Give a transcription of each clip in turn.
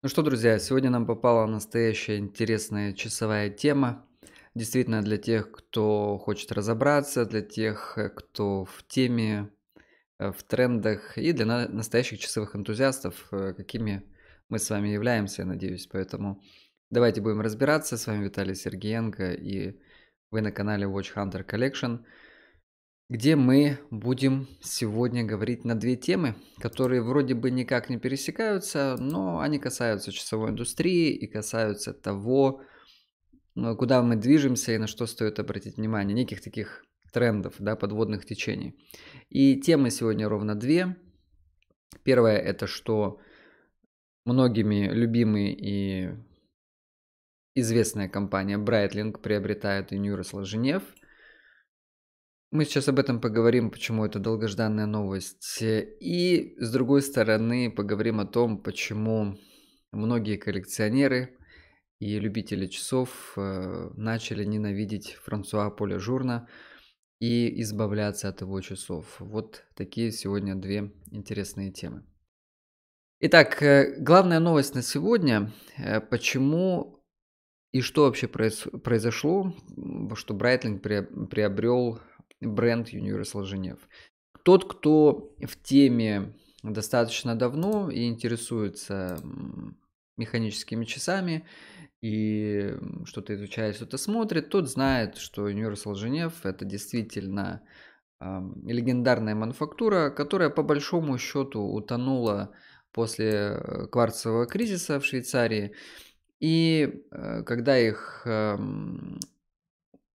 Ну что, друзья, сегодня нам попала настоящая интересная часовая тема. Действительно, для тех, кто хочет разобраться, для тех, э, кто в теме, э, в трендах и для настоящих часовых энтузиастов, э, какими мы с вами являемся, я надеюсь. Поэтому давайте будем разбираться. С вами Виталий Сергеенко и вы на канале Watch Hunter Collection где мы будем сегодня говорить на две темы, которые вроде бы никак не пересекаются, но они касаются часовой индустрии и касаются того, ну, куда мы движемся и на что стоит обратить внимание, неких таких трендов, да, подводных течений. И темы сегодня ровно две. Первое – это что многими любимые и известная компания Breitling приобретает и Universal Genève – мы сейчас об этом поговорим, почему это долгожданная новость. И, с другой стороны, поговорим о том, почему многие коллекционеры и любители часов э, начали ненавидеть Франсуа Поля Журна и избавляться от его часов. Вот такие сегодня две интересные темы. Итак, э, главная новость на сегодня. Э, почему и что вообще произошло, что Брайтлинг приобрел бренд Universal Женев. Тот, кто в теме достаточно давно и интересуется механическими часами, и что-то изучает, что-то смотрит, тот знает, что Universal Женев это действительно э, легендарная мануфактура, которая по большому счету утонула после э, кварцевого кризиса в Швейцарии. И э, когда их э,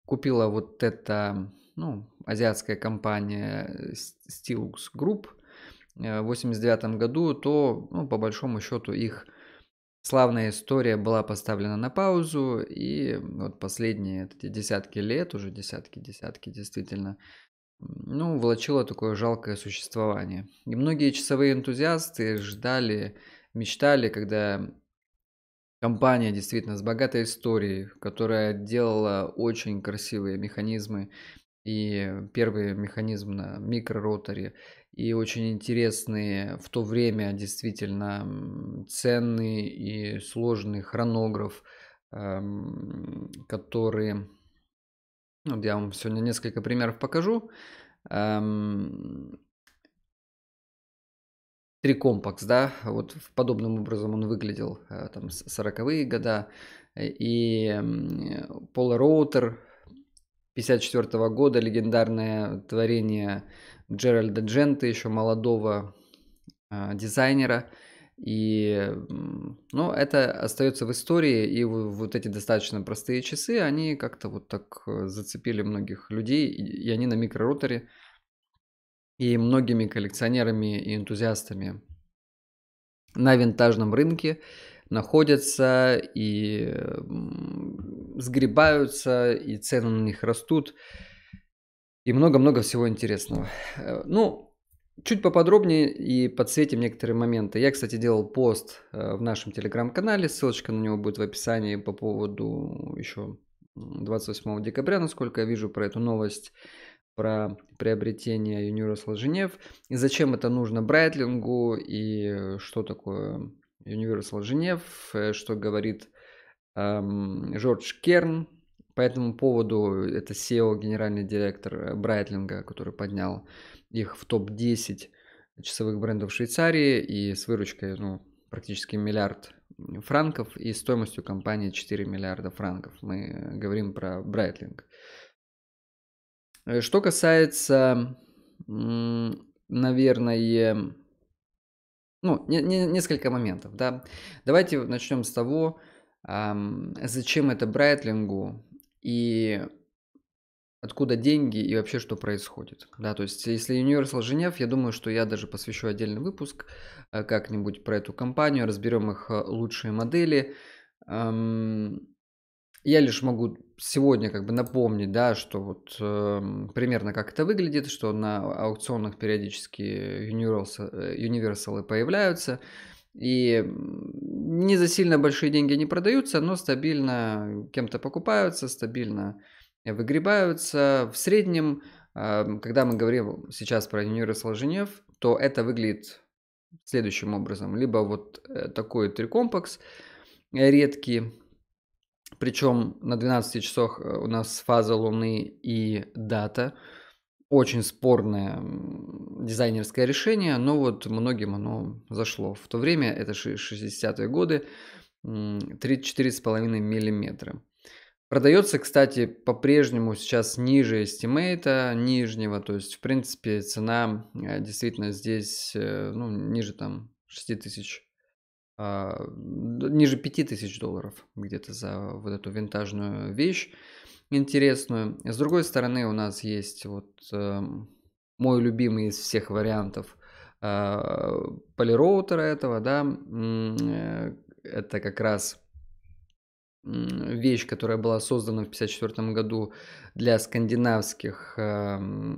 купила вот эта ну, азиатская компания э, Stilux Group э, в 89 году, то, ну, по большому счету, их славная история была поставлена на паузу, и вот последние эти десятки лет, уже десятки-десятки действительно, ну, влачило такое жалкое существование. И многие часовые энтузиасты ждали, мечтали, когда компания действительно с богатой историей, которая делала очень красивые механизмы и первый механизм на микророторе, и очень интересные в то время действительно ценный и сложный хронограф, эм, который... Вот я вам сегодня несколько примеров покажу. Эм, три компакс да, вот подобным образом он выглядел, э, там, 40-е года, э, и Polaroater, 1954 года легендарное творение Джеральда Джента, еще молодого э, дизайнера. И, ну, это остается в истории, и вот эти достаточно простые часы, они как-то вот так э, зацепили многих людей, и они на микророторе, и многими коллекционерами и энтузиастами на винтажном рынке находятся и сгребаются, и цены на них растут, и много-много всего интересного. Э, ну, чуть поподробнее и подсветим некоторые моменты. Я, кстати, делал пост э, в нашем телеграм-канале, ссылочка на него будет в описании по поводу еще 28 декабря, насколько я вижу, про эту новость про приобретение Universal Женев, и зачем это нужно Брайтлингу, и что такое Universal Женев, э, что говорит эм, Жорж Керн по этому поводу. Это SEO, генеральный директор э, Брайтлинга, который поднял их в топ-10 часовых брендов Швейцарии и с выручкой ну, практически миллиард франков и стоимостью компании 4 миллиарда франков. Мы говорим про Брайтлинг. Э, что касается, наверное, ну, не, не, несколько моментов, да. Давайте начнем с того, эм, зачем это Брайтлингу и откуда деньги и вообще что происходит. Да, то есть если Universal Женев, я думаю, что я даже посвящу отдельный выпуск э, как-нибудь про эту компанию, разберем их э, лучшие модели. Эм, я лишь могу сегодня как бы напомнить, да, что вот э, примерно как это выглядит, что на а, аукционах периодически Universal, э, появляются, и не за сильно большие деньги не продаются, но стабильно кем-то покупаются, стабильно выгребаются. В среднем, э, когда мы говорим сейчас про Universal Женев, то это выглядит следующим образом. Либо вот э, такой трикомплекс э, редкий, причем на 12 часах э, у нас фаза Луны и дата. Очень спорное дизайнерское решение, но вот многим оно зашло. В то время, это 60-е годы, 34,5 миллиметра. Продается, кстати, по-прежнему сейчас ниже эстимейта, нижнего, то есть, в принципе, цена э, действительно здесь, э, ну, ниже там 6000 а, ниже 5000 долларов где-то за вот эту винтажную вещь интересную. С другой стороны, у нас есть вот эм, мой любимый из всех вариантов э, а, полироутера этого, да, э, это как раз вещь, которая была создана в 1954 году для скандинавских э,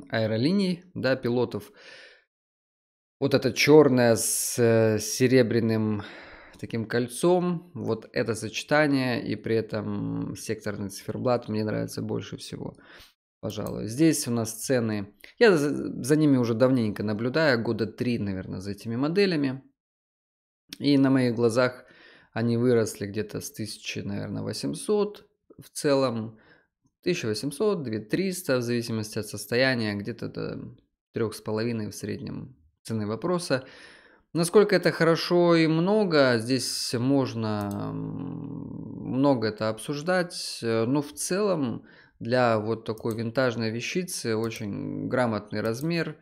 аэролиний, да, пилотов. Вот это черное с э, серебряным таким кольцом. Вот это сочетание и при этом секторный циферблат мне нравится больше всего. Пожалуй. Здесь у нас цены. Я за, за ними уже давненько наблюдаю, года три, наверное, за этими моделями. И на моих глазах они выросли где-то с 1000, наверное, 800 в целом. 1800, 2300 в зависимости от состояния, где-то до 3,5 в среднем цены вопроса. Насколько это хорошо и много, здесь можно много это обсуждать, э, но в целом для вот такой винтажной вещицы очень грамотный размер,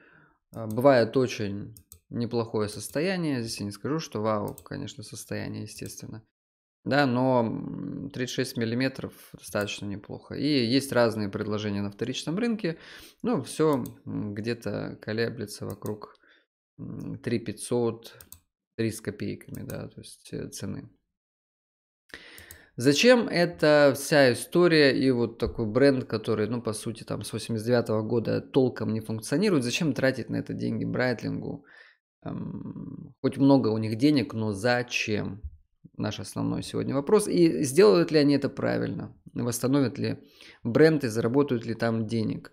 э, бывает очень неплохое состояние, здесь я не скажу, что вау, конечно, состояние, естественно, да, но 36 миллиметров достаточно неплохо. И есть разные предложения на вторичном рынке, но ну, все где-то колеблется вокруг 3500, 3 с копейками, да, то есть э, цены. Зачем эта вся история и вот такой бренд, который, ну, по сути, там с 89 -го года толком не функционирует, зачем тратить на это деньги Брайтлингу? Эм, хоть много у них денег, но зачем? Наш основной сегодня вопрос. И сделают ли они это правильно? Восстановят ли бренд и заработают ли там денег?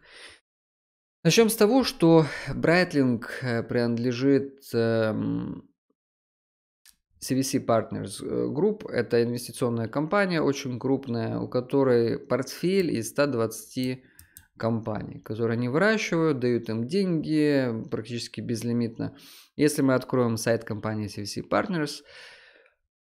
Начнем с того, что Брайтлинг э, принадлежит CVC эм, Partners э, Group. Это инвестиционная компания, очень крупная, у которой портфель из 120 компаний, которые они выращивают, дают им деньги практически безлимитно. Если мы откроем сайт компании CVC Partners,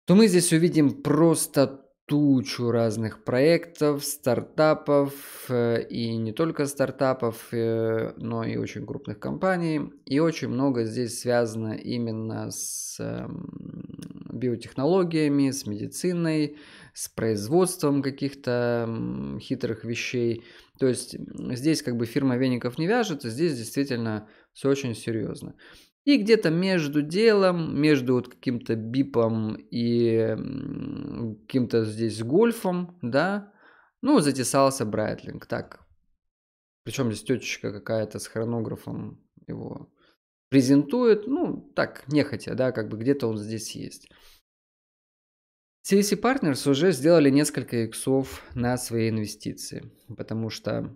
то мы здесь увидим просто тучу разных проектов, стартапов э, и не только стартапов, э, но и очень крупных компаний. И очень много здесь связано именно с эм, биотехнологиями, с медициной, с производством каких-то эм, хитрых вещей. То есть здесь как бы фирма веников не вяжет, здесь действительно все очень серьезно. И где-то между делом, между вот каким-то бипом и каким-то здесь гольфом, да, ну, затесался Брайтлинг, так. Причем здесь тетечка какая-то с хронографом его презентует, ну, так, нехотя, да, как бы где-то он здесь есть. CC Partners уже сделали несколько иксов на свои инвестиции, потому что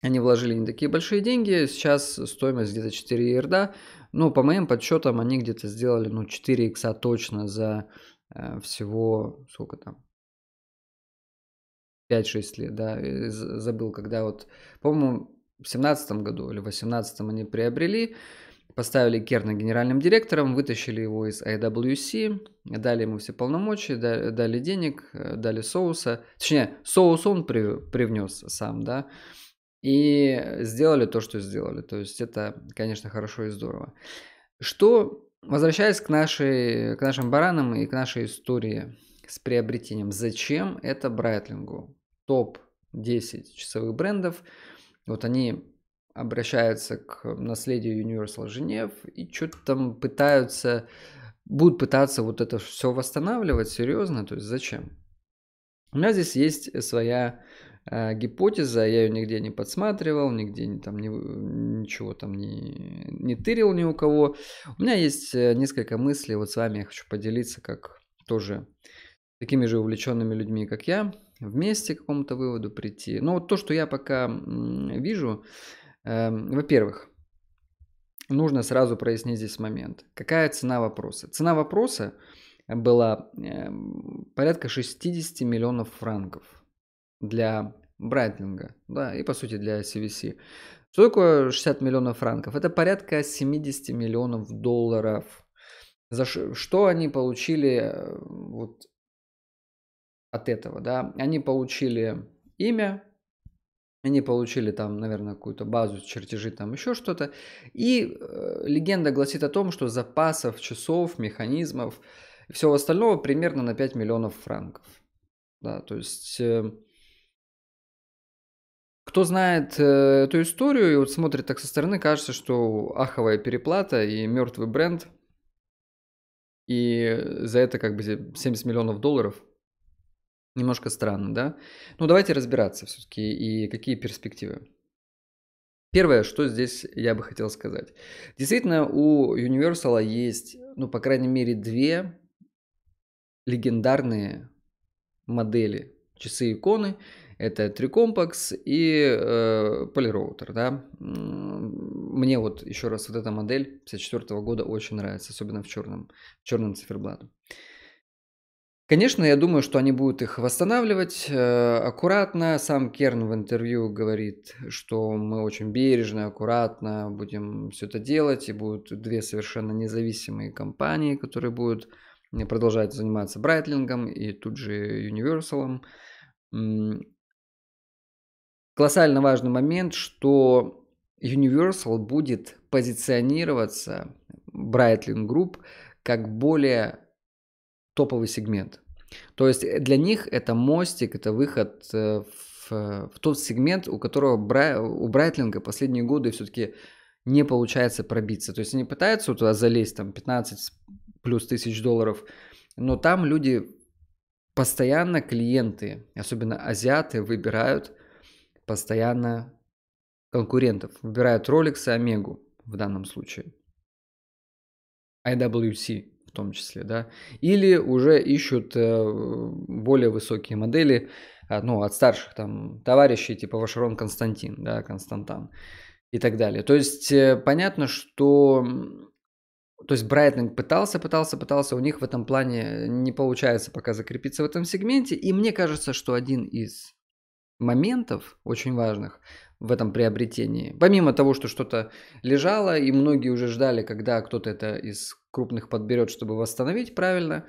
они вложили не такие большие деньги, сейчас стоимость где-то 4 ерда. Ну, по моим подсчетам, они где-то сделали, ну, 4 икса точно за э, всего, сколько там, 5-6 лет, да, забыл, когда вот, по-моему, в 17 году или 18 они приобрели, поставили Керна генеральным директором, вытащили его из IWC, дали ему все полномочия, дали денег, э, дали соуса, точнее, соус он при, привнес сам, да, и сделали то, что сделали. То есть это, конечно, хорошо и здорово. Что, возвращаясь к, нашей, к нашим баранам и к нашей истории с приобретением, зачем это Брайтлингу? Топ-10 часовых брендов. Вот они обращаются к наследию Universal Женев и что-то там пытаются, будут пытаться вот это все восстанавливать серьезно, то есть зачем? У меня здесь есть своя а, гипотеза, я ее нигде не подсматривал, нигде не, там, не, ничего там не, не тырил ни у кого. У меня есть э, несколько мыслей, вот с вами я хочу поделиться, как тоже такими же увлеченными людьми, как я, вместе к какому-то выводу прийти. Но вот то, что я пока вижу, э, во-первых, нужно сразу прояснить здесь момент. Какая цена вопроса? Цена вопроса была э, порядка 60 миллионов франков для Брайтлинга, да, и по сути для CVC. Что такое 60 миллионов франков? Это порядка 70 миллионов долларов. За что они получили э, вот от этого, да? Они получили имя, они получили там, наверное, какую-то базу, чертежи, там еще что-то. И э, легенда гласит о том, что запасов, часов, механизмов и всего остального примерно на 5 миллионов франков. Да, то есть... Э, кто знает э, эту историю и вот смотрит так со стороны, кажется, что аховая переплата и мертвый бренд, и за это как бы 70 миллионов долларов. Немножко странно, да? Ну, давайте разбираться все-таки и какие перспективы. Первое, что здесь я бы хотел сказать. Действительно, у Universal есть, ну, по крайней мере, две легендарные модели часы-иконы – это трикомпакс и э, полироутер, да. Мне вот еще раз вот эта модель 54 года очень нравится, особенно в черном, в черном циферблату. Конечно, я думаю, что они будут их восстанавливать э, аккуратно. Сам Керн в интервью говорит, что мы очень бережно, аккуратно будем все это делать, и будут две совершенно независимые компании, которые будут продолжать заниматься брайтлингом и тут же Universal. Колоссально важный момент, что Universal будет позиционироваться, Brightling Group, как более топовый сегмент. То есть для них это мостик, это выход э, в, в тот сегмент, у которого у Брайтлинга последние годы все-таки не получается пробиться. То есть они пытаются туда залезть, там 15 плюс тысяч долларов, но там люди постоянно клиенты, особенно азиаты, выбирают постоянно конкурентов. Выбирают Rolex и Омегу в данном случае. IWC в том числе, да. Или уже ищут э, более высокие модели, а, ну, от старших там товарищей, типа Вашерон Константин, да, Константан и так далее. То есть э, понятно, что то есть Брайтнинг пытался, пытался, пытался, у них в этом плане не получается пока закрепиться в этом сегменте, и мне кажется, что один из моментов очень важных в этом приобретении. Помимо того, что что-то лежало, и многие уже ждали, когда кто-то это из крупных подберет, чтобы восстановить правильно,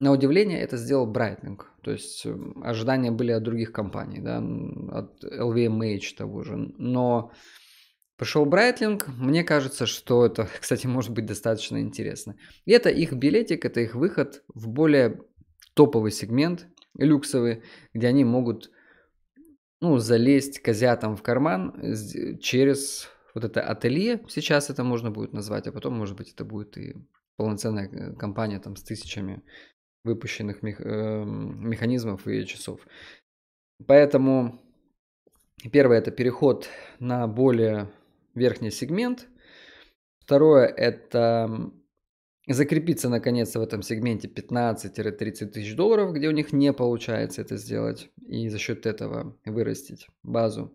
на удивление это сделал Брайтнинг. То есть эм, ожидания были от других компаний, да, от LVMH того же. Но пришел Брайтлинг, мне кажется, что это, кстати, может быть достаточно интересно. И это их билетик, это их выход в более топовый сегмент, люксовый, где они могут ну, залезть козятам в карман э, через вот это ателье, сейчас это можно будет назвать, а потом, может быть, это будет и полноценная э, компания там с тысячами выпущенных мех... Эм, механизмов и часов. Поэтому первое это переход на более верхний сегмент. Второе это закрепиться наконец в этом сегменте 15-30 тысяч долларов, где у них не получается это сделать, и за счет этого вырастить базу.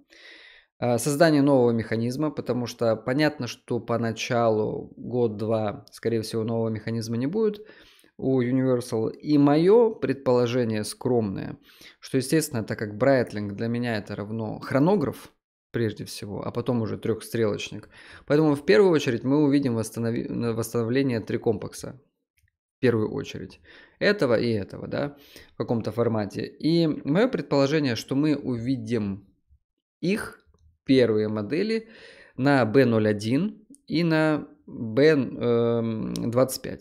А, создание нового механизма, потому что понятно, что поначалу год-два, скорее всего, нового механизма не будет у Universal. И мое предположение скромное, что, естественно, так как Брайтлинг для меня это равно хронограф, прежде всего, а потом уже трехстрелочник. Поэтому в первую очередь мы увидим восстанови... восстановление трикомплекса. В первую очередь. Этого и этого, да, в каком-то формате. И мое предположение, что мы увидим их первые модели на B01 и на B25, эм,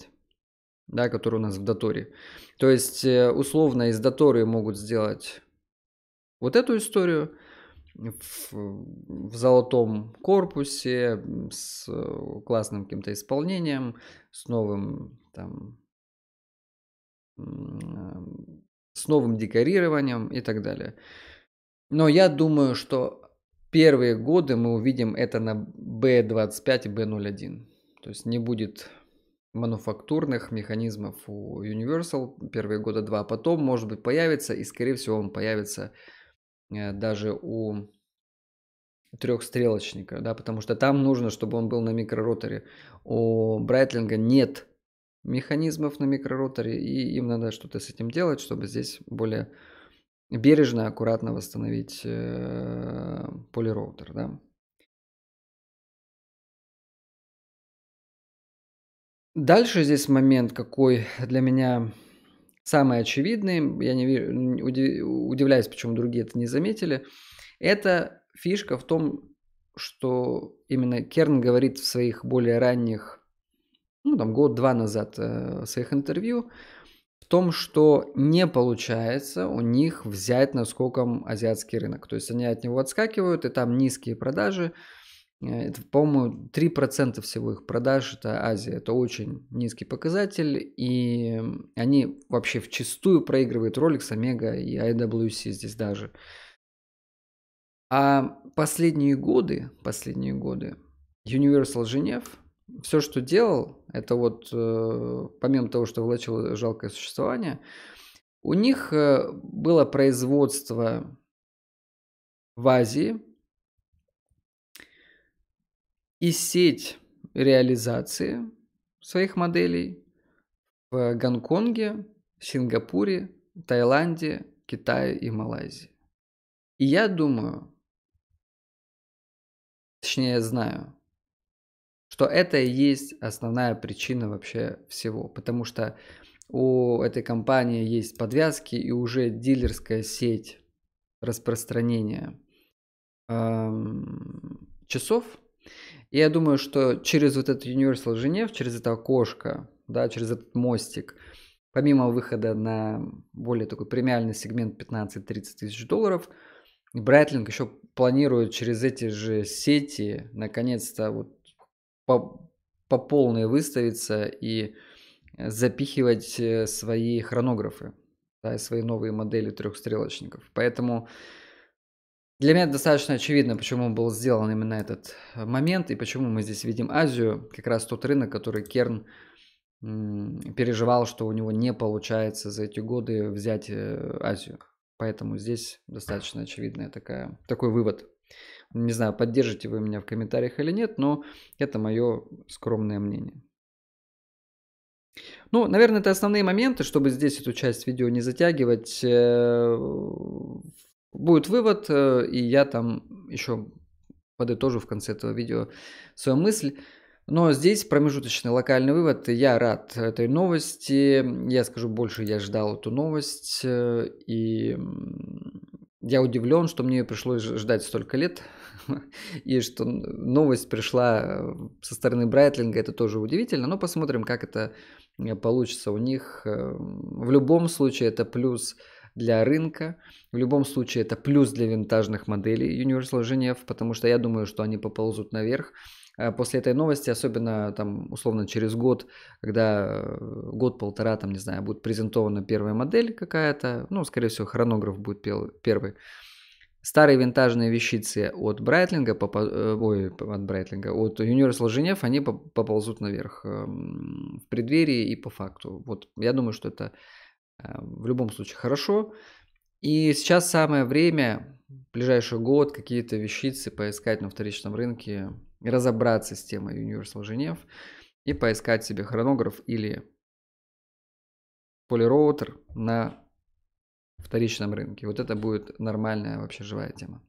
да, который у нас в Доторе. То есть, э, условно, из Доторы могут сделать вот эту историю – в, в золотом корпусе с классным каким-то исполнением, с новым там э, с новым декорированием и так далее. Но я думаю, что первые годы мы увидим это на B25 и B01. То есть не будет мануфактурных механизмов у Universal первые года два, а потом, может быть, появится, и, скорее всего, он появится Э, даже у трехстрелочника, да, потому что там нужно, чтобы он был на микророторе. У Брайтлинга нет механизмов на микророторе, и им надо что-то с этим делать, чтобы здесь более бережно, аккуратно восстановить э, полироутер, да. Дальше здесь момент, какой для меня Самые очевидные, я не удивляюсь, почему другие это не заметили, это фишка в том, что именно Керн говорит в своих более ранних, ну там год-два назад в э, своих интервью, в том, что не получается у них взять наскоком азиатский рынок. То есть они от него отскакивают, и там низкие продажи, Э, это, по-моему, 3% всего их продаж – это Азия. Это очень низкий показатель, и они вообще в чистую проигрывают ролик с и IWC здесь даже. А последние годы, последние годы Universal Женев все, что делал, это вот э, помимо того, что влачило жалкое существование, у них э, было производство в Азии – и сеть реализации своих моделей в Гонконге, Сингапуре, Таиланде, Китае и Малайзии. И я думаю, точнее я знаю, что это и есть основная причина вообще всего, потому что у этой компании есть подвязки и уже дилерская сеть распространения эм, часов – я думаю, что через вот этот Universal Женев, через это окошко, да, через этот мостик, помимо выхода на более такой премиальный сегмент 15-30 тысяч долларов, Брайтлинг еще планирует через эти же сети наконец-то вот по, по полной выставиться и запихивать э, свои хронографы, да, свои новые модели трехстрелочников. Поэтому для меня достаточно очевидно, почему был сделан именно этот э, момент и почему мы здесь видим Азию, как раз тот рынок, который Керн переживал, что у него не получается за эти годы взять э, Азию. Поэтому здесь достаточно очевидный такая, такой вывод. Не знаю, поддержите вы меня в комментариях или нет, но это мое скромное мнение. Ну, наверное, это основные моменты, чтобы здесь эту часть видео не затягивать. Э, будет вывод, э, и я там еще подытожу в конце этого видео свою мысль. Но здесь промежуточный локальный вывод. Я рад этой новости. Я скажу больше, я ждал эту новость. Э, и я удивлен, что мне пришлось ждать столько лет. И что новость пришла э, со стороны Брайтлинга, это тоже удивительно. Но посмотрим, как это получится у них. В любом случае, это плюс для рынка. В любом случае это плюс для винтажных моделей Universal Genève, потому что я думаю, что они поползут наверх. А после этой новости, особенно там условно через год, когда э, год-полтора, там не знаю, будет презентована первая модель какая-то, ну, скорее всего, хронограф будет первый, старые винтажные вещицы от Брайтлинга, э, ой, от Брайтлинга, от Universal Genève, они поползут наверх эм, в преддверии и по факту. Вот я думаю, что это а, в любом случае хорошо. И сейчас самое время, ближайший год, какие-то вещицы поискать на вторичном рынке, разобраться с темой Universal Genève и поискать себе хронограф или полироутер на вторичном рынке. Вот это будет нормальная вообще живая тема.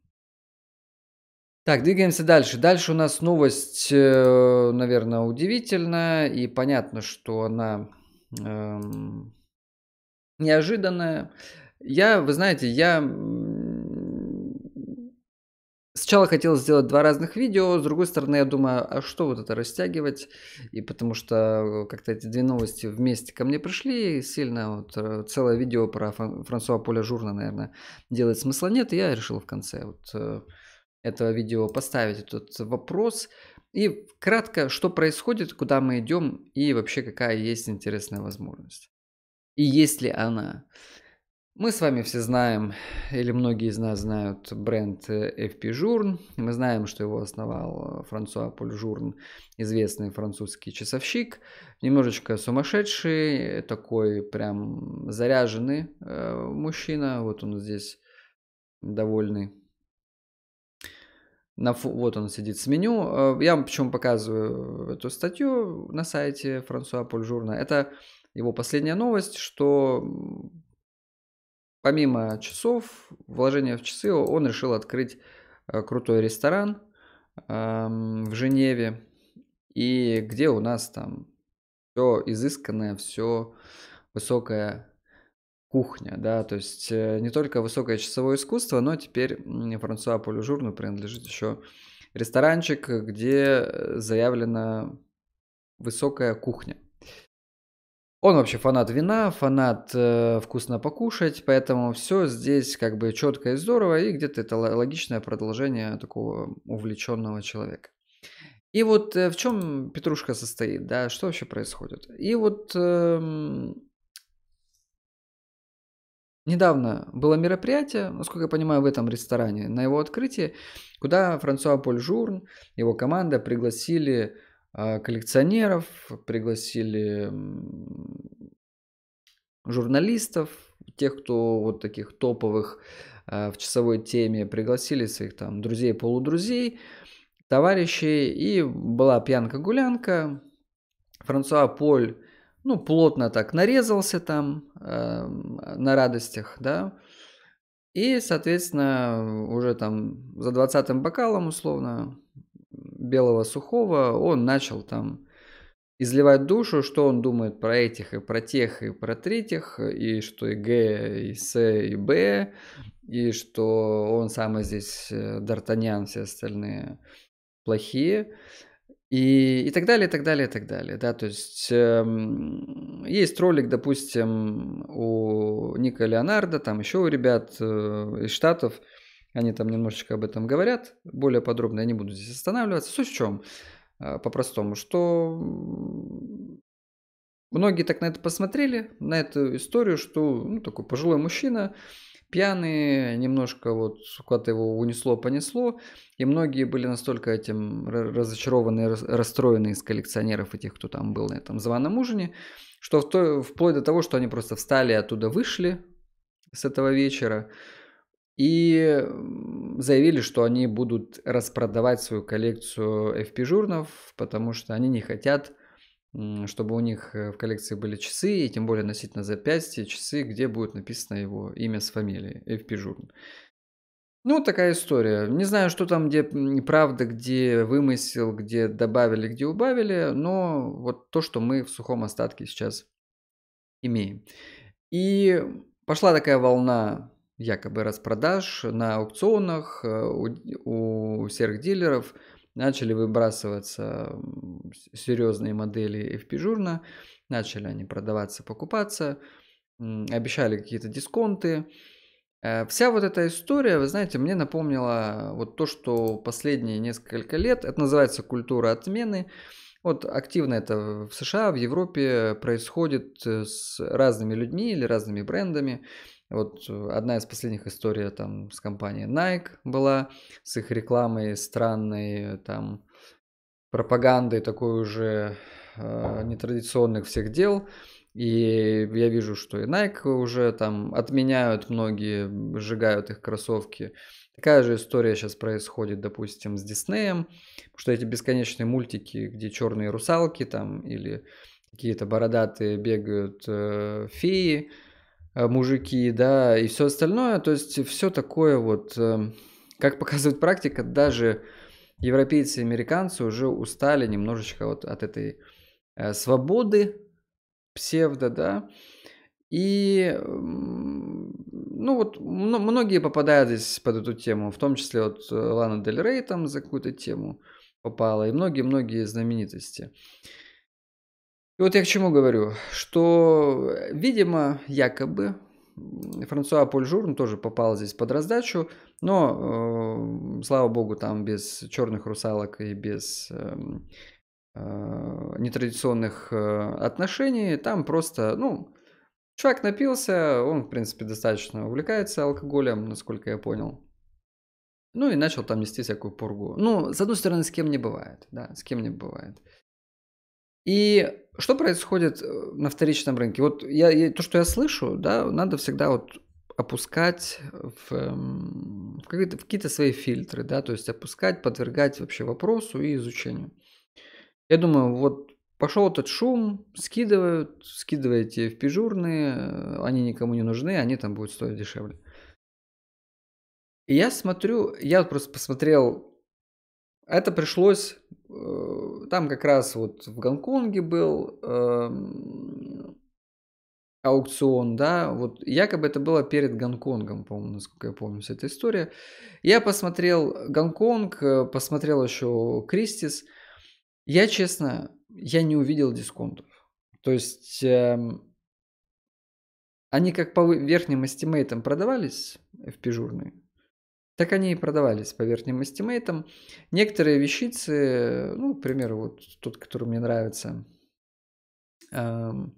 Так, двигаемся дальше. Дальше у нас новость, э, наверное, удивительная. И понятно, что она эм, неожиданное. Я, вы знаете, я сначала хотел сделать два разных видео, с другой стороны, я думаю, а что вот это растягивать? И потому что как-то эти две новости вместе ко мне пришли, сильно вот э, целое видео про Франсуа Поля Журна, наверное, делать смысла нет, и я решил в конце вот э, этого видео поставить этот вопрос. И кратко, что происходит, куда мы идем и вообще какая есть интересная возможность. И есть ли она? Мы с вами все знаем, или многие из нас знают бренд э, FP Journe. Мы знаем, что его основал э, Франсуа Поль Журн, известный французский часовщик. Немножечко сумасшедший, такой прям заряженный э, мужчина. Вот он здесь довольный. На фу... Вот он сидит с меню. Э, я вам почему показываю эту статью на сайте Франсуа Поль Журна. Это его последняя новость, что помимо часов, вложения в часы, он решил открыть э, крутой ресторан в Женеве, и где у нас там все изысканное, все высокая кухня, да, то есть э, не только высокое часовое искусство, но теперь Франсуа Полюжурну принадлежит еще ресторанчик, где э, заявлена высокая кухня. Он вообще фанат вина, фанат э, вкусно покушать, поэтому все здесь как бы четко и здорово, и где-то это логичное продолжение такого увлеченного человека. И вот э, в чем петрушка состоит, да, что вообще происходит? И вот э, недавно было мероприятие, насколько я понимаю, в этом ресторане, на его открытии, куда Франсуа Поль Журн, его команда пригласили а, коллекционеров, пригласили журналистов, тех, кто вот таких топовых а, в часовой теме, пригласили своих там друзей-полудрузей, товарищей, и была пьянка-гулянка. Франсуа Поль, ну, плотно так нарезался там а, на радостях, да, и, соответственно, уже там за 20-м бокалом, условно, белого сухого, он начал там изливать душу, что он думает про этих и про тех и про третьих, и что и Г, и С, и Б, и что он самый здесь э, Д'Артаньян, все остальные плохие, и, и так далее, и так далее, и так далее, да, то есть э, есть ролик, допустим, у Ника Леонардо, там еще у ребят э, из Штатов, они там немножечко об этом говорят. Более подробно я не буду здесь останавливаться. Суть в чем? А, по-простому, что многие так на это посмотрели, на эту историю, что ну, такой пожилой мужчина, пьяный, немножко вот куда-то его унесло, понесло, и многие были настолько этим разочарованы, расстроены из коллекционеров и тех, кто там был на этом званом ужине, что вплоть до того, что они просто встали оттуда, вышли с этого вечера, и заявили, что они будут распродавать свою коллекцию FP-журнов, потому что они не хотят, чтобы у них э, в коллекции были часы, и тем более носить на запястье часы, где будет написано его имя с фамилией FP-журн. Ну, такая история. Не знаю, что там, где правда, где вымысел, где добавили, где убавили, но вот то, что мы в сухом остатке сейчас имеем. И пошла такая волна якобы распродаж на аукционах э, у, у всех дилеров начали выбрасываться серьезные модели FP журна, начали они продаваться, покупаться, обещали какие-то дисконты. Э, вся вот эта история, вы знаете, мне напомнила вот то, что последние несколько лет, это называется культура отмены, вот активно это в США, в Европе происходит э, с разными людьми или разными брендами. Вот э, одна из последних историй э, там с компанией Nike была, с их рекламой странной, э, там, пропагандой такой уже э, нетрадиционных всех дел. И я вижу, что и Nike уже там отменяют многие, сжигают их кроссовки. Такая же история сейчас происходит, допустим, с Диснеем, что эти бесконечные мультики, где черные русалки там или какие-то бородатые бегают э, феи, Э, мужики, да, и все остальное. То есть все такое вот, эм, как показывает практика, даже европейцы и американцы уже устали немножечко вот от этой э, свободы псевдо, да. И, ну вот, многие попадают здесь под эту тему, в том числе вот э, Лана Дель Рей там за какую-то тему попала, и многие-многие знаменитости. И вот я к чему говорю, что, э, видимо, якобы Франсуа Польжур, он тоже попал здесь под раздачу, но, э, слава богу, там без черных русалок и без э, э, нетрадиционных э, отношений, там просто, ну, чувак напился, он, в принципе, достаточно увлекается алкоголем, насколько я понял. Ну и начал там нести всякую пургу. Ну, с одной стороны, с кем не бывает, да, с кем не бывает. И что происходит э, на вторичном рынке? Вот я, я, то, что я слышу, да, надо всегда вот опускать в, эм, в, какие-то, в какие-то свои фильтры, да, то есть опускать, подвергать вообще вопросу и изучению. Я думаю, вот пошел этот шум, скидывают, скидываете в пижурные, они никому не нужны, они там будут стоить дешевле. И я смотрю, я просто посмотрел это пришлось, э, там как раз вот в Гонконге был эм, аукцион, да, вот якобы это было перед Гонконгом, по-моему, насколько я помню, вся эта история. Я посмотрел Гонконг, э, посмотрел еще Кристис. Я, честно, я не увидел дисконтов. То есть э, они как по верхним эстимейтам продавались в пижурной, так они и продавались по верхним эстимейтам. Некоторые вещицы, ну, к примеру, вот тот, который мне нравится, эм,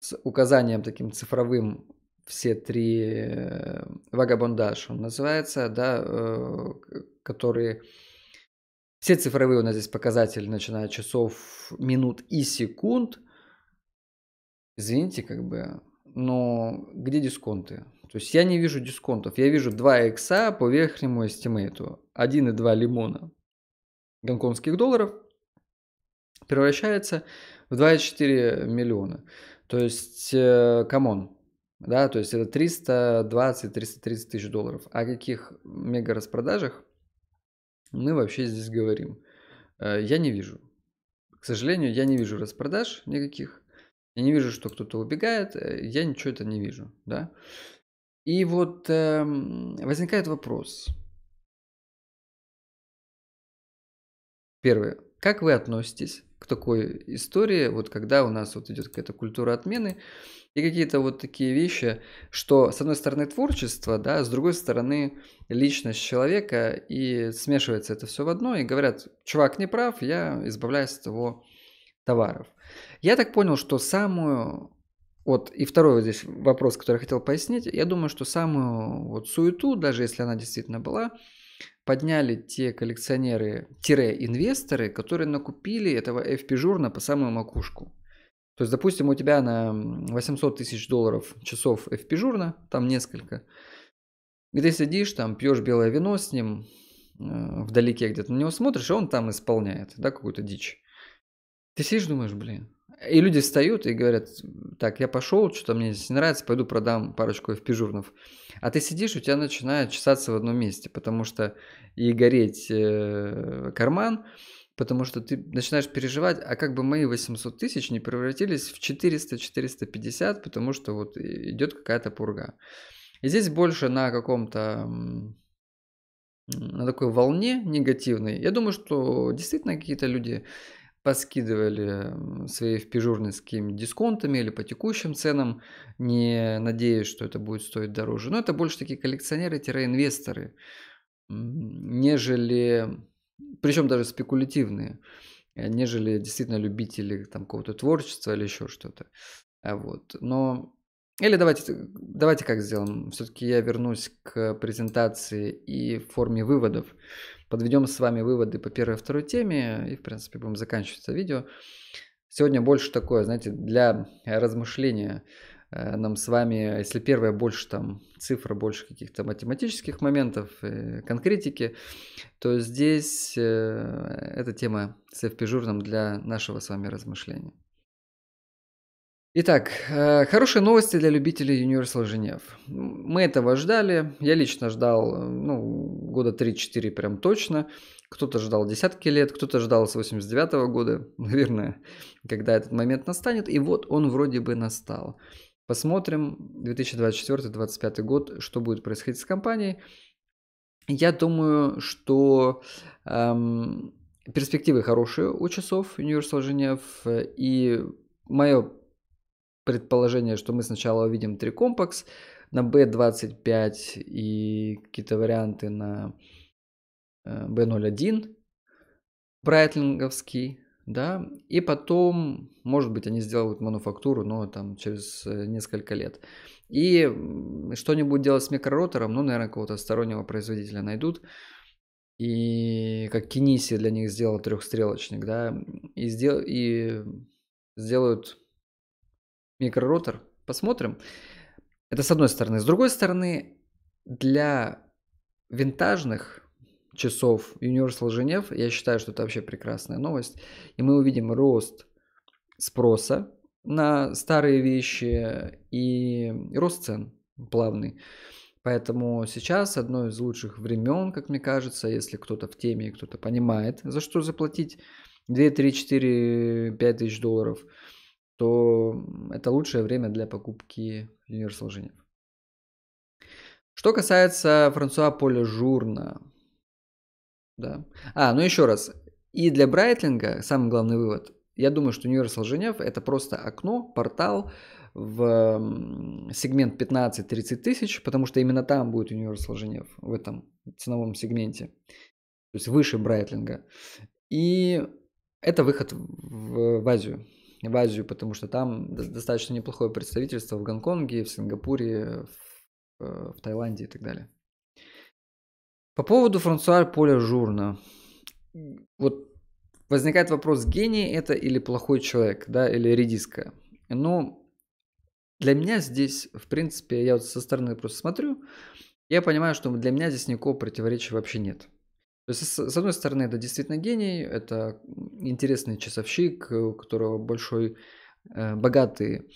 с указанием таким цифровым все три э, вагабондаж, он называется, да, э, который все цифровые у нас здесь показатели, начиная от часов, минут и секунд. Извините, как бы, но где дисконты? То есть я не вижу дисконтов. Я вижу 2 икса по верхнему эстимейту. 1,2 лимона гонконгских долларов превращается в 2,4 миллиона. То есть, э, камон, э, да, то есть это 320-330 тысяч долларов. О каких мега распродажах мы вообще здесь говорим? Э, я не вижу. К сожалению, я не вижу распродаж никаких. Я не вижу, что кто-то убегает. Э, я ничего это не вижу, да. И вот э, возникает вопрос. Первое. Как вы относитесь к такой истории, вот когда у нас вот идет какая-то культура отмены и какие-то вот такие вещи, что с одной стороны творчество, да, с другой стороны личность человека, и смешивается это все в одно, и говорят, чувак не прав, я избавляюсь от его товаров. Я так понял, что самую вот, и второй вот здесь вопрос, который я хотел пояснить. Я думаю, что самую вот суету, даже если она действительно была, подняли те коллекционеры-инвесторы, которые накупили этого FP журна по самую макушку. То есть, допустим, у тебя на 800 тысяч долларов часов FP журна, там несколько, и ты сидишь там, пьешь белое вино с ним, э, вдалеке где-то на него смотришь, и он там исполняет, да, какую-то дичь. Ты сидишь, думаешь, блин, и люди встают и говорят, так, я пошел, что-то мне здесь не нравится, пойду продам парочку в журнов А ты сидишь, у тебя начинает чесаться в одном месте, потому что и гореть э, карман, потому что ты начинаешь переживать, а как бы мои 800 тысяч не превратились в 400-450, потому что вот идет какая-то пурга. И здесь больше на каком-то на такой волне негативной. Я думаю, что действительно какие-то люди поскидывали свои впижурные с какими дисконтами или по текущим ценам, не надеясь, что это будет стоить дороже. Но это больше такие коллекционеры-инвесторы, нежели, причем даже спекулятивные, э, нежели действительно любители там какого-то творчества или еще что-то. А вот. Но или давайте, э, давайте как сделаем. Все-таки я вернусь к презентации и форме выводов подведем с вами выводы по первой и второй теме и, в принципе, будем заканчивать это видео. Сегодня больше такое, знаете, для размышления э, нам с вами, если первая больше там цифр, больше каких-то математических моментов, э, конкретики, то здесь э, эта тема с fp для нашего с вами размышления. Итак, э, хорошие новости для любителей Universal Genève. Мы этого ждали. Я лично ждал э, ну, года 3-4 прям точно. Кто-то ждал десятки лет, кто-то ждал с 89 -го года, наверное, когда этот момент настанет. И вот он вроде бы настал. Посмотрим 2024-2025 год, что будет происходить с компанией. Я думаю, что эм, перспективы хорошие у часов Universal Genève. И мое предположение, что мы сначала увидим три компакс на B25 и какие-то варианты на э, B01 брайтлинговский, да, и потом, может быть, они сделают мануфактуру, но там через э, несколько лет. И что-нибудь делать с микроротором, ну, наверное, какого-то стороннего производителя найдут. И как Киниси для них сделал трехстрелочник, да, и, сдел... и сделают Микроротор, Посмотрим. Это с одной стороны. С другой стороны, для винтажных часов Universal Genève, я считаю, что это вообще прекрасная новость. И мы увидим рост спроса на старые вещи и рост цен плавный. Поэтому сейчас одно из лучших времен, как мне кажется, если кто-то в теме, кто-то понимает, за что заплатить 2, 3, 4, 5 тысяч долларов – то это лучшее время для покупки Universal Женев. Что касается Франсуа Поля Журна. Да. А, ну еще раз. И для Брайтлинга самый главный вывод. Я думаю, что Universal Женев это просто окно, портал в сегмент 15-30 тысяч, потому что именно там будет Universal Женев, в этом ценовом сегменте. То есть выше Брайтлинга. И это выход в, в Азию в Азию, потому что там достаточно неплохое представительство в Гонконге, в Сингапуре, в, э, в Таиланде и так далее. По поводу Франсуа Поля Журна. Вот возникает вопрос, гений это или плохой человек, да, или редиска. Но ну, для меня здесь, в принципе, я вот со стороны просто смотрю, я понимаю, что для меня здесь никакого противоречия вообще нет. То есть, с одной стороны, это действительно гений, это интересный часовщик, э, у которого большой, э, богатый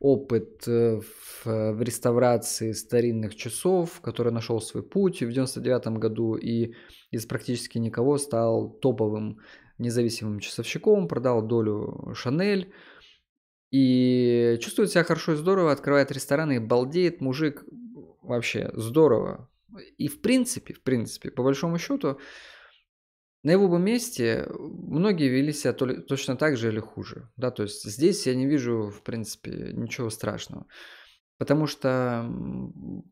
опыт э, в, в реставрации старинных часов, который нашел свой путь в 99 году и из практически никого стал топовым независимым часовщиком, продал долю Шанель и чувствует себя хорошо и здорово, открывает рестораны, балдеет мужик вообще здорово, и в принципе, в принципе, по большому счету, на его бы месте многие вели себя то ли, точно так же или хуже. Да, то есть здесь я не вижу, в принципе, ничего страшного. Потому что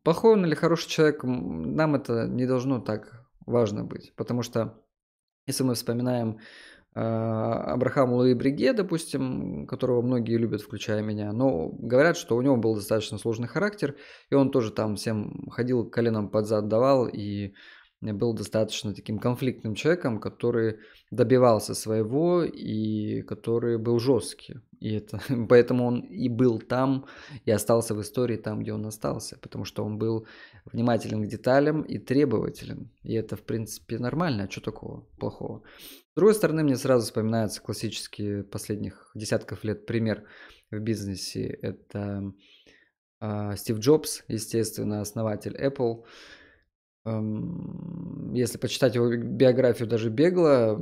плохой он или хороший человек, нам это не должно так важно быть. Потому что если мы вспоминаем Э, Абрахам Луи Бриге, допустим, которого многие любят, включая меня, но говорят, что у него был достаточно сложный характер, и он тоже там всем ходил, коленом под зад давал, и был достаточно таким конфликтным человеком, который добивался своего и который был жесткий. И это, поэтому он и был там, и остался в истории там, где он остался, потому что он был внимателен к деталям и требователен. И это, в принципе, нормально, а что такого плохого? С другой стороны, мне сразу вспоминается классический последних десятков лет пример в бизнесе. Это э, Стив Джобс, естественно, основатель Apple, Эм, если почитать его биографию даже бегло,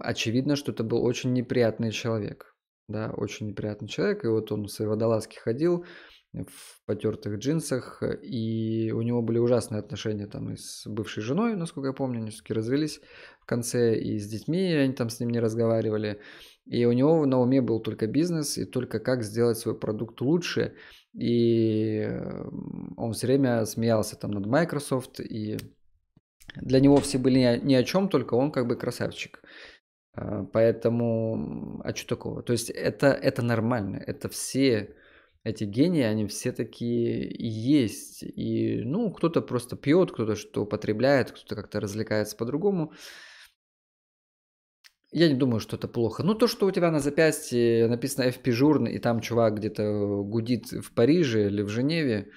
очевидно, что это был очень неприятный человек. Да, очень неприятный человек. И вот он в своей водолазке ходил, в потертых джинсах, и у него были ужасные отношения там и с бывшей женой, насколько я помню, они все-таки развелись в конце, и с детьми они там с ним не разговаривали, и у него на уме был только бизнес и только как сделать свой продукт лучше, и он все время смеялся там над Microsoft, и для него все были ни о чем, только он как бы красавчик. А, поэтому, а что такого? То есть это, это нормально, это все эти гении, они все такие есть. И, ну, кто-то просто пьет, кто-то что употребляет, кто-то как-то развлекается по-другому. Я не думаю, что это плохо. Ну, то, что у тебя на запястье написано FP Журн, и там чувак где-то гудит в Париже или в Женеве,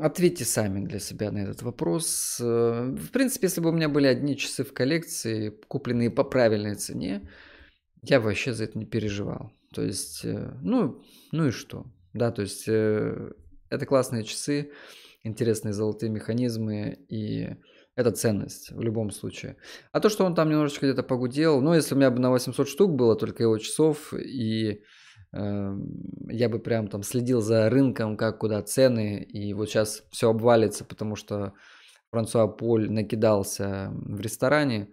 ответьте сами для себя на этот вопрос. Э, в принципе, если бы у меня были одни часы в коллекции, купленные по правильной цене, я вообще за это не переживал. То есть, э, ну, ну и что? Да, то есть, э, это классные часы, интересные золотые механизмы и это ценность в любом случае. А то, что он там немножечко где-то погудел, ну, если у меня бы на 800 штук было только его часов, и э, я бы прям там следил за рынком, как куда цены, и вот сейчас все обвалится, потому что Франсуа Поль накидался в ресторане.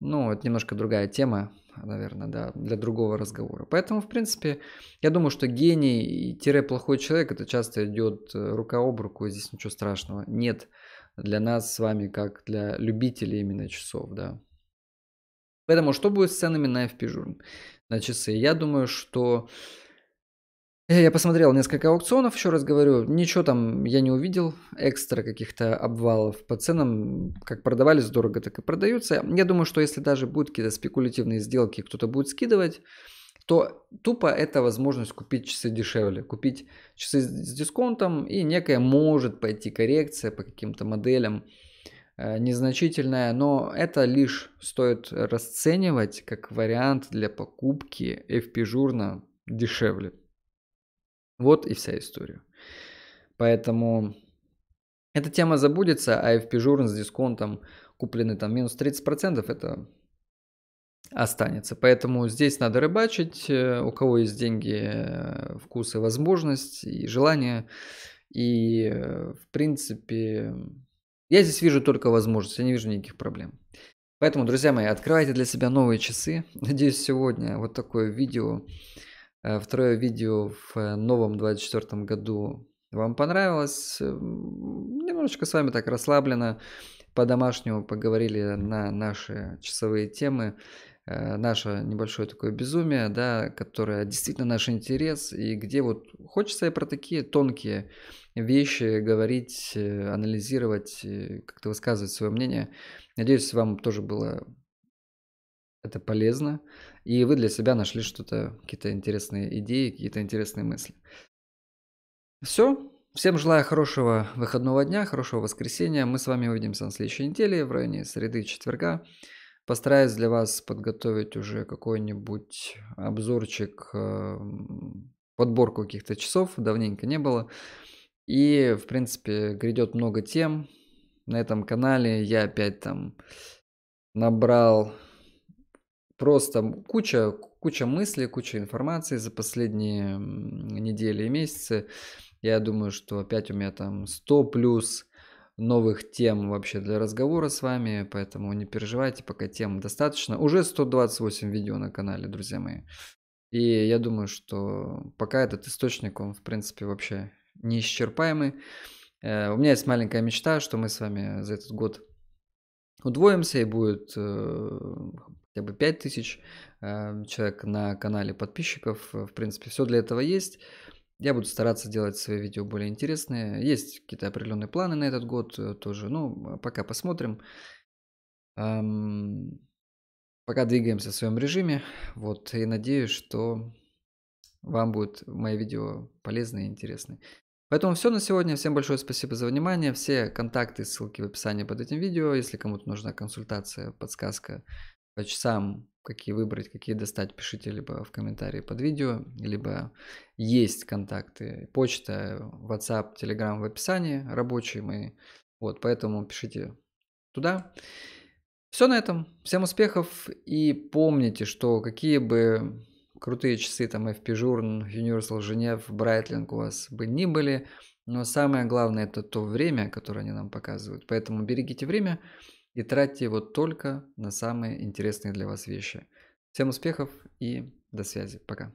Ну, это немножко другая тема, наверное, да, для другого разговора. Поэтому, в принципе, я думаю, что гений и плохой человек это часто идет э, рука об руку, и здесь ничего страшного нет для нас с вами, как для любителей именно часов, да. Поэтому что будет с ценами на FP Journal? На часы. Я думаю, что э, я посмотрел несколько аукционов, еще раз говорю, ничего там я не увидел, экстра каких-то обвалов по ценам, как продавались дорого, так и продаются. Я думаю, что если даже будут какие-то спекулятивные сделки, кто-то будет скидывать, то тупо это возможность купить часы дешевле, купить часы с дисконтом и некая может пойти коррекция по каким-то моделям э, незначительная, но это лишь стоит расценивать как вариант для покупки FP журна дешевле. Вот и вся история. Поэтому эта тема забудется, а FP журн с дисконтом куплены там минус 30%, это останется. Поэтому здесь надо рыбачить, э, у кого есть деньги, э, вкус и возможность, и желание. И, э, в принципе, я здесь вижу только возможность, я не вижу никаких проблем. Поэтому, друзья мои, открывайте для себя новые часы. Надеюсь, сегодня вот такое видео, второе видео в новом 24 году вам понравилось. Эм, немножечко с вами так расслабленно по-домашнему поговорили на наши часовые темы. Э, наше небольшое такое безумие, да, которое действительно наш интерес, и где вот хочется и про такие тонкие вещи говорить, э, анализировать, э, как-то высказывать свое мнение. Надеюсь, вам тоже было это полезно, и вы для себя нашли что-то, какие-то интересные идеи, какие-то интересные мысли. Все. Всем желаю хорошего выходного дня, хорошего воскресенья. Мы с вами увидимся на следующей неделе в районе среды четверга. Постараюсь для вас подготовить уже какой-нибудь обзорчик, эм, подборку каких-то часов, давненько не было. И, в принципе, грядет много тем. На этом канале я опять там набрал просто куча, куча мыслей, куча информации за последние недели и месяцы. Я думаю, что опять у меня там 100 плюс новых тем вообще для разговора с вами, поэтому не переживайте, пока тем достаточно. Уже 128 видео на канале, друзья мои. И я думаю, что пока этот источник, он, в принципе, вообще неисчерпаемый. Э, у меня есть маленькая мечта, что мы с вами за этот год удвоимся и будет э, хотя бы 5000 э, человек на канале подписчиков. В принципе, все для этого есть. Я буду стараться делать свои видео более интересные. Есть какие-то определенные планы на этот год э, тоже. Ну, пока посмотрим. Эм, пока двигаемся в своем режиме. Вот, и надеюсь, что вам будут мои видео полезны и интересны. Поэтому все на сегодня. Всем большое спасибо за внимание. Все контакты, ссылки в описании под этим видео. Если кому-то нужна консультация, подсказка, по часам, какие выбрать, какие достать, пишите либо в комментарии под видео, либо есть контакты, почта, WhatsApp, Telegram в описании, рабочие мои. Вот, поэтому пишите туда. Все на этом. Всем успехов и помните, что какие бы крутые часы, там FP Journ, Universal Genève, Breitling у вас бы ни были, но самое главное это то время, которое они нам показывают. Поэтому берегите время, и тратьте его только на самые интересные для вас вещи. Всем успехов и до связи. Пока.